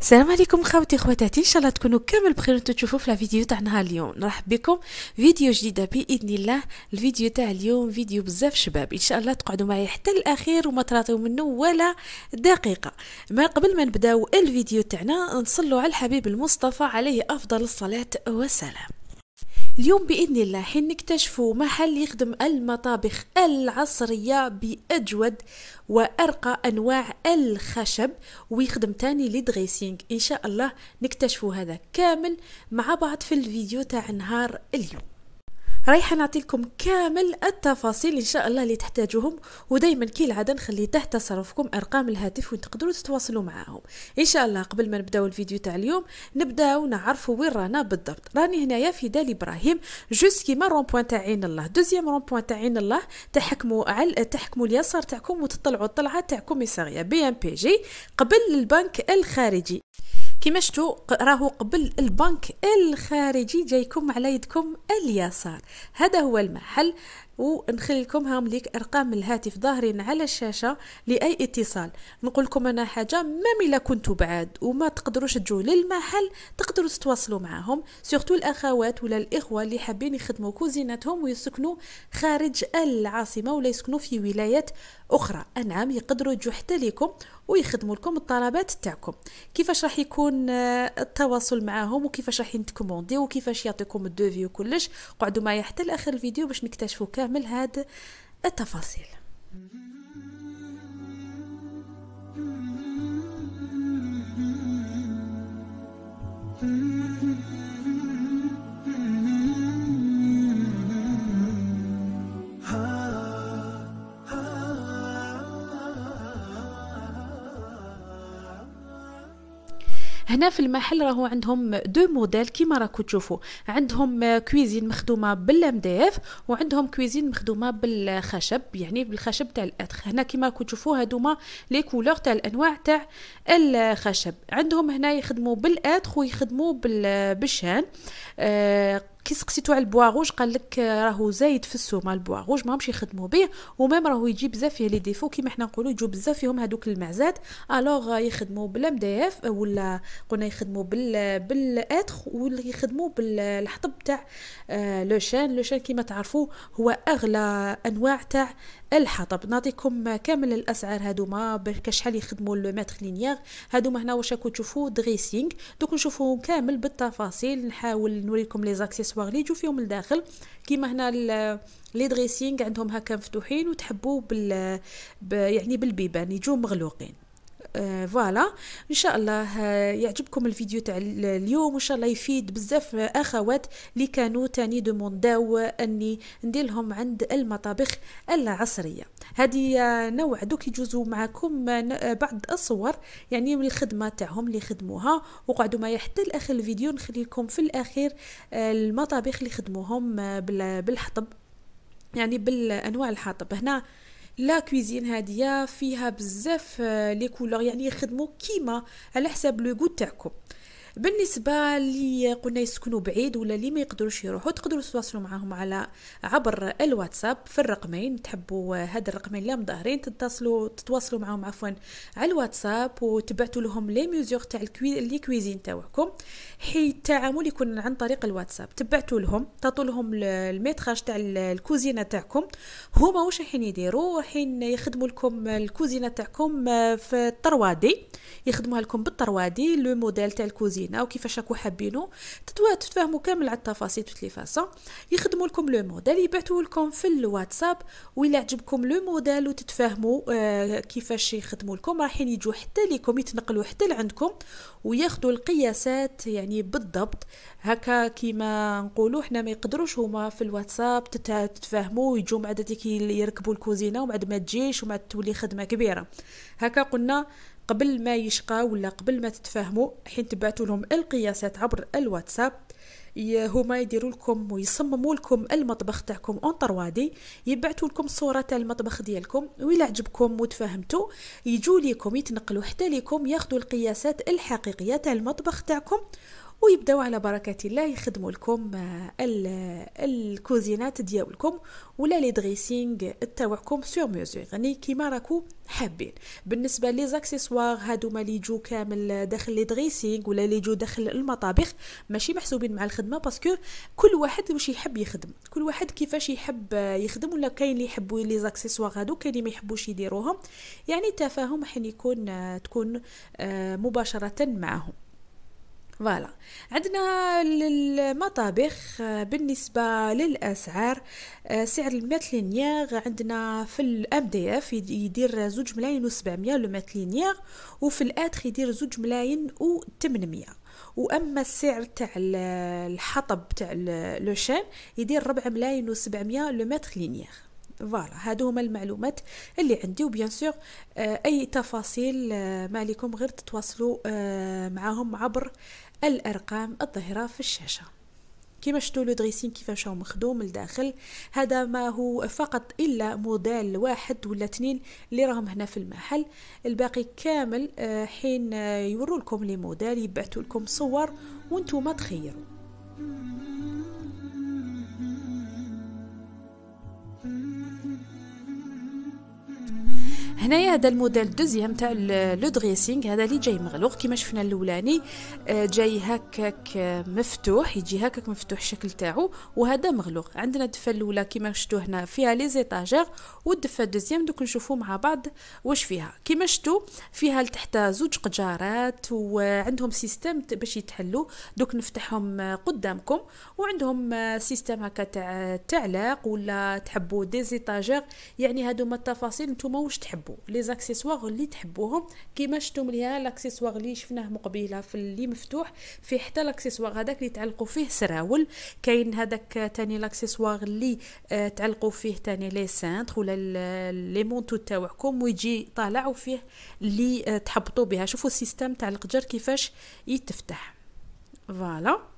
السلام عليكم خوتي خواتاتي ان شاء الله تكونوا كامل بخير وانتم تشوفوا في الفيديو نهار اليوم نرحب بكم فيديو جديده باذن الله الفيديو تاع اليوم فيديو بزاف شباب ان شاء الله تقعدوا معي حتى الاخير وما تراطيو منه ولا دقيقه ما قبل ما نبداو الفيديو تاعنا نصلوا على الحبيب المصطفى عليه افضل الصلاه والسلام اليوم بإذن الله حين حنكتشف محل يخدم المطابخ العصرية بأجود وأرقى أنواع الخشب ويخدم تاني لدغيسينغ إن شاء الله نكتشف هذا كامل مع بعض في الفيديو تاع نهار اليوم رايحه نعطي لكم كامل التفاصيل ان شاء الله اللي تحتاجوهم ودائما العاده نخلي تحت تصرفكم ارقام الهاتف وين تقدروا تتواصلوا معاهم ان شاء الله قبل ما نبداو الفيديو تاع اليوم نبداو نعرفوا وين رانا بالضبط راني هنايا في دال ابراهيم جوست كيما رون بوين تاع عين الله دوزيام رون بوين تاع عين الله تحكموا على تحكموا اليسار تاعكم وتطلعوا الطلعه تاعكم يساغيه بي ام بي جي قبل البنك الخارجي كيما شفتوا راهو قبل البنك الخارجي جايكم على يدكم اليسار هذا هو المحل ونخلي لكم هاهم ليك ارقام الهاتف ظاهرين على الشاشه لاي اتصال نقول لكم انا حاجه ما الا كنتو بعاد وما تقدروش تجوا للمحل تقدروا تتواصلوا معاهم سورتو الاخوات ولا الاخوه اللي حابين يخدموا كوزيناتهم ويسكنوا خارج العاصمه ولا يسكنوا في ولايات اخرى انعم يقدروا يجوا حتى ليكم ويخدموا لكم الطلبات تاعكم كيفاش راح يكون آه، التواصل معاهم وكيفاش راح يتكومونديو وكيفاش يعطيكم الدوفي وكلش قعدوا معايا حتى لاخر الفيديو باش نكتشفوا كامل كامل هاد التفاصيل هنا في المحل راهو عندهم دو موديل كيما راكو تشوفوا عندهم كويزين مخدومه بالام دي اف وعندهم كويزين مخدومه بالخشب يعني بالخشب تاع الاتخ هنا كيما راكو تشوفوا هادوما لي كولور تاع الانواع تاع الخشب عندهم هنا يخدموا بالاتخ ويخدموا بالشان آه كي سقسيتو على البواغوج قال لك راهو زايد في السومه البواغوج ماهمش يخدموا به وميم راهو يجي بزاف فيه لي ديفو كيما حنا نقولوا يجوا بزاف فيهم هذوك المعزات الوغ يخدموا بالام دي اف ولا قلنا يخدموا بال بالاتر ولا يخدموا بالحطب تاع آه، لو شان لو شان كيما تعرفوا هو اغلى انواع تاع الحطب نعطيكم كامل الاسعار هادوما برك شحال يخدموا لو متر لينيير هادوما هنا واش راكم تشوفوا دريسينغ دوك نشوفوهم كامل بالتفاصيل نحاول نوريكم لي زاكسيسوار لي يجوا فيهم لداخل كيما هنا لي دريسينغ عندهم هكا مفتوحين وتحبوا بال يعني بالبيبان يجوا مغلوقين آه، فوالا ان شاء الله آه، يعجبكم الفيديو تاع اليوم وان شاء الله يفيد بزاف اخوات اللي كانوا تاني دومونداو اني ندير لهم عند المطابخ العصريه هذه آه، نوع دوك يجوزوا معكم بعض الصور يعني من الخدمه تاعهم اللي خدموها وقعدوا معايا حتى لاخر الفيديو نخلي لكم في الاخير المطابخ اللي خدموهم بالحطب يعني بالانواع الحطب هنا لا كويزين هاديه فيها بزاف لي آه، كولور يعني يخدموا كيما على حساب لو غو تاعكم بالنسبه لي قلنا يسكنوا بعيد ولا اللي ما يقدروش يروحوا تقدروا تواصلوا معاهم على عبر الواتساب في الرقمين تحبوا هاد الرقمين اللي مظاهرين تتصلوا تتواصلوا معاهم عفوا على الواتساب وتبعتوا لهم لي ميزيغ تاع الكوي... لي كويزين تاعكم حيت التعامل يكون عن طريق الواتساب تبعتوا لهم تعطوا لهم الميتراج تاع الكوزينه تاعكم هما واش راحين يديروا حين يخدموا لكم الكوزينه تاعكم في الطروادي يخدموها لكم بالطروادي لو موديل تاع الكوزينه الكوزينه وكيفاش راكو حابينو تتفاهموا كامل على التفاصيل والتليفاسه يخدموا لكم لو موديل يبعثوه لكم في الواتساب ولا عجبكم لو موديل وتتفاهموا آه، كيفاش يخدموا لكم رايحين يجوا حتى ليكم يتنقلوا حتى لعندكم وياخذوا القياسات يعني بالضبط هكا كيما نقولوا حنا ما يقدروش هما في الواتساب تتفاهموا ويجوا مع ديك يركبوا الكوزينه ومع ما تجيش ومع تولي خدمه كبيره هكا قلنا قبل ما يشقاو ولا قبل ما تتفاهموا حين تبعتوا لهم القياسات عبر الواتساب هما يديروا لكم ويصمموا لكم المطبخ تاعكم اون 3 يبعثوا لكم صوره تاع المطبخ ديالكم ولا عجبكم وتفاهمتوا يجوا ليكم يتنقلوا حتى ليكم ياخذوا القياسات الحقيقيه تاع المطبخ تاعكم ويبداو على بركه الله يخدموا لكم آه، الكوزينات ديالكم ولا لي دريسينغ تاعكم سور ميزور يعني كيما راكو حابين بالنسبه لي زاكسيسوار هادوما لي يجو كامل داخل لي دريسينغ ولا لي يجو داخل المطابخ ماشي محسوبين مع الخدمه باسكو كل واحد واش يحب يخدم كل واحد كيفاش يحب يخدم ولا كاين اللي يحبوا لي زاكسيسوار هادو كاين اللي ما يحبوش يديروهم يعني التفاهم حين يكون آه، تكون آه، مباشره معهم فوالا عندنا المطابخ آه، بالنسبه للاسعار آه، سعر المات لينيير عندنا في الام دي اف يدير زوج ملايين و700 لو مات لينيير وفي الاتر يدير زوج ملايين و800 واما السعر تاع الحطب تاع لو شان يدير 4 ملايين و700 لو متر لينيير فوالا هادو هما المعلومات اللي عندي وبيان سور آه، اي تفاصيل آه، ما عليكم غير تتواصلوا آه، معاهم عبر الارقام الظاهره في الشاشه كما شفتوا لو دريسين كيفاش هو مخدوم لداخل هذا ما هو فقط الا موديل واحد ولا اثنين اللي راهم هنا في المحل الباقي كامل حين يورولكم لكم لي موديل يبعثوا لكم صور وانتم تخيروا هنايا هذا الموديل دوزيام تاع لو دريسينغ هذا اللي جاي مغلوق كيما شفنا الاولاني آه، جاي هكاك آه، مفتوح يجي هكاك مفتوح الشكل تاعو وهذا مغلوق عندنا الدفه الاولى كيما شفتو هنا فيها لي زيتاجير والدفه الدوزيام دوك نشوفو مع بعض واش فيها كيما شفتو فيها لتحت زوج قجارات وعندهم سيستم باش يتحلو دوك نفتحهم آه، قدامكم وعندهم سيستم هكا تاع تعليق ولا تحبوا دي زيتاجير يعني هادو ما التفاصيل نتوما واش تحبوا تحبوا لي زاكسيسوار اللي تحبوهم كيما شفتم ليها لاكسيسوار اللي شفناه مقبله في اللي مفتوح فيه حتى لاكسيسوار هذاك اللي تعلقوا فيه سراول كاين هذاك تاني لاكسيسوار اللي آه تعلقوا فيه تاني لي سانتر ولا لي مونتو تاعكم ويجي طالع وفيه اللي آه تحبطوا بها شوفوا السيستم تاع القجر كيفاش يتفتح فوالا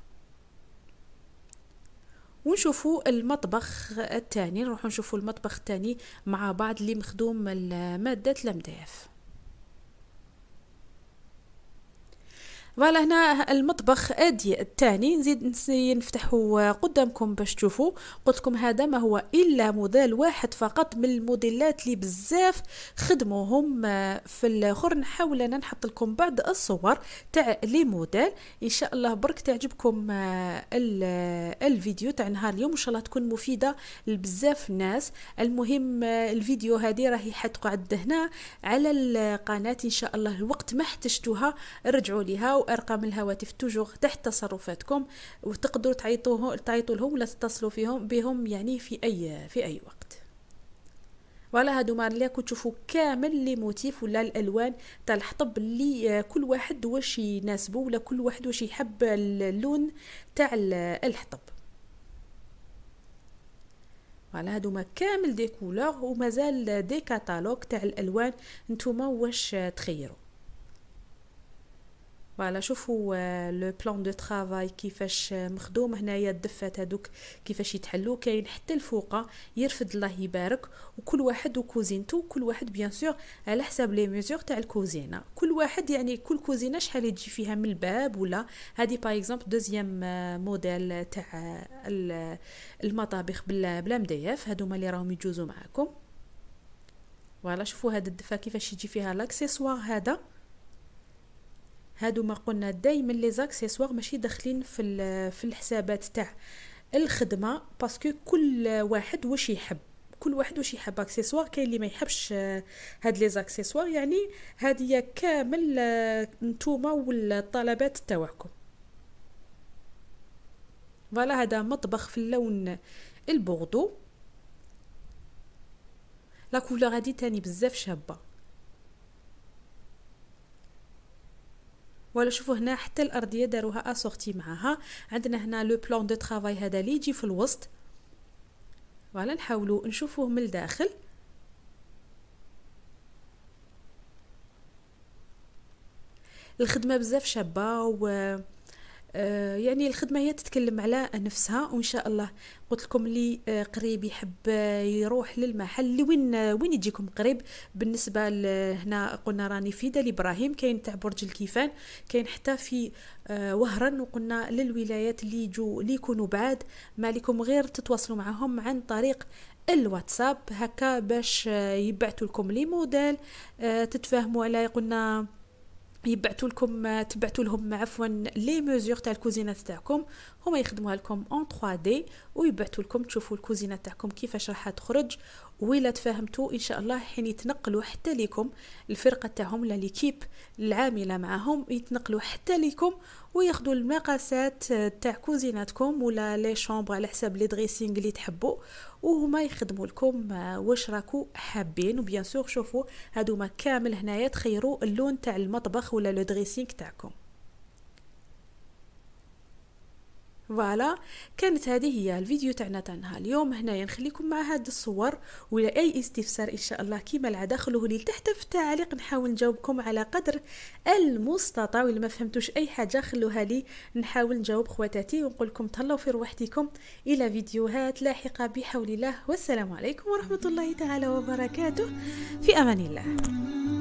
ونشوفوا المطبخ الثاني نروحوا نشوفوا المطبخ الثاني مع بعض اللي مخدوم ماده الامداف فوالا هنا المطبخ ادي الثاني نزيد نفتحه قدامكم باش تشوفوا قلت لكم هذا ما هو الا موديل واحد فقط من الموديلات اللي بزاف خدموهم آه، في الاخر نحاول انا نحط لكم بعض الصور تاع لي موديل ان شاء الله برك تعجبكم آه، آه، الفيديو تاع نهار اليوم ان شاء الله تكون مفيده لبزاف ناس المهم الفيديو هذه راهي حتقعد هنا على القناه ان شاء الله الوقت ما احتجتوها رجعوا ليها أو أرقام الهواتف توجور تحت تصرفاتكم وتقدروا تعيطوه تعيطوا لهم ولا تتصلوا فيهم بهم يعني في أي في أي وقت فوالا هادو اللي راكم تشوفوا كامل لي موتيف ولا الالوان تاع الحطب اللي آه، كل واحد واش يناسبه ولا كل واحد واش يحب اللون تاع الحطب فوالا هادو كامل دي كولور ومازال دي كاتالوج تاع الالوان نتوما واش تخيروا فوالا شوفوا لو بلان دو ترافاي كيفاش آه، مخدوم هنايا الدفات هذوك كيفاش يتحلو كاين حتى الفوقه يرفد الله يبارك وكل واحد وكوزينتو كل واحد بيان سور على حساب لي ميزور تاع الكوزينه كل واحد يعني كل كوزينه شحال تجي فيها من الباب ولا هذه باغ اكزومبل دوزيام موديل تاع آه، آه، المطابخ بلا بلا مدياف هما اللي راهم يجوزوا معاكم فوالا شوفوا هاد الدفه كيفاش يجي فيها لاكسيسوار هذا هادو ما قلنا دايما لي زاكسيسوار ماشي داخلين في في الحسابات تاع الخدمه باسكو كل واحد واش يحب كل واحد واش يحب اكسسوار كاين اللي ما يحبش آه، هاد لي زاكسيسوار يعني هادية كامل آه، نتوما والطلبات تاعكم فوالا هذا مطبخ في اللون البوردو لا كولور هادي تاني بزاف شابه ولا شوفوا هنا حتى الارضيه داروها اسورتي معاها عندنا هنا لو بلون دو طرافاي هذا اللي يجي في الوسط فوالا نحاولوا نشوفوه من الداخل الخدمه بزاف شابه و آه، يعني الخدمة هي تتكلم على نفسها وإن شاء الله قلت لكم اللي آه، قريب يحب آه، يروح للمحل اللي وين وين يجيكم قريب بالنسبة هنا قلنا راني في دالي إبراهيم كاين تاع برج الكيفان كاين حتى في وهران وقلنا للولايات اللي يجوا اللي يكونوا بعاد ما عليكم غير تتواصلوا معهم عن طريق الواتساب هكا باش يبعثوا لكم لي موديل تتفاهموا على قلنا يبعثوا لكم آه، تبعثوا لهم عفوا لي ميزور تاع الكوزينه تاعكم هما يخدموها لكم اون 3 دي ويبعثوا لكم تشوفوا الكوزينه تاعكم كيفاش راح تخرج ولا تفهمتوا ان شاء الله حين يتنقلوا حتى ليكم الفرقه تاعهم لا ليكيب العامله معاهم يتنقلوا حتى ليكم وياخذوا المقاسات آه، تاع كوزيناتكم ولا لي شومبر على حساب لي دريسينغ اللي تحبوا وهما يخدموا لكم آه، واش راكو حابين وبيان سور شوفوا هادو كامل هنايا تخيروا اللون تاع المطبخ ولا لو دريسينغ تاعكم فوالا كانت هذه هي الفيديو تاعنا تاعنا اليوم هنايا نخليكم مع هاد الصور ولا اي استفسار ان شاء الله كيما العاده خلوه لي تحت في التعليق نحاول نجاوبكم على قدر المستطاع ولا ما فهمتوش اي حاجه خلوها لي نحاول نجاوب خواتاتي ونقول لكم تهلاو في روحتكم الى فيديوهات لاحقه بحول الله والسلام عليكم ورحمه الله تعالى وبركاته في امان الله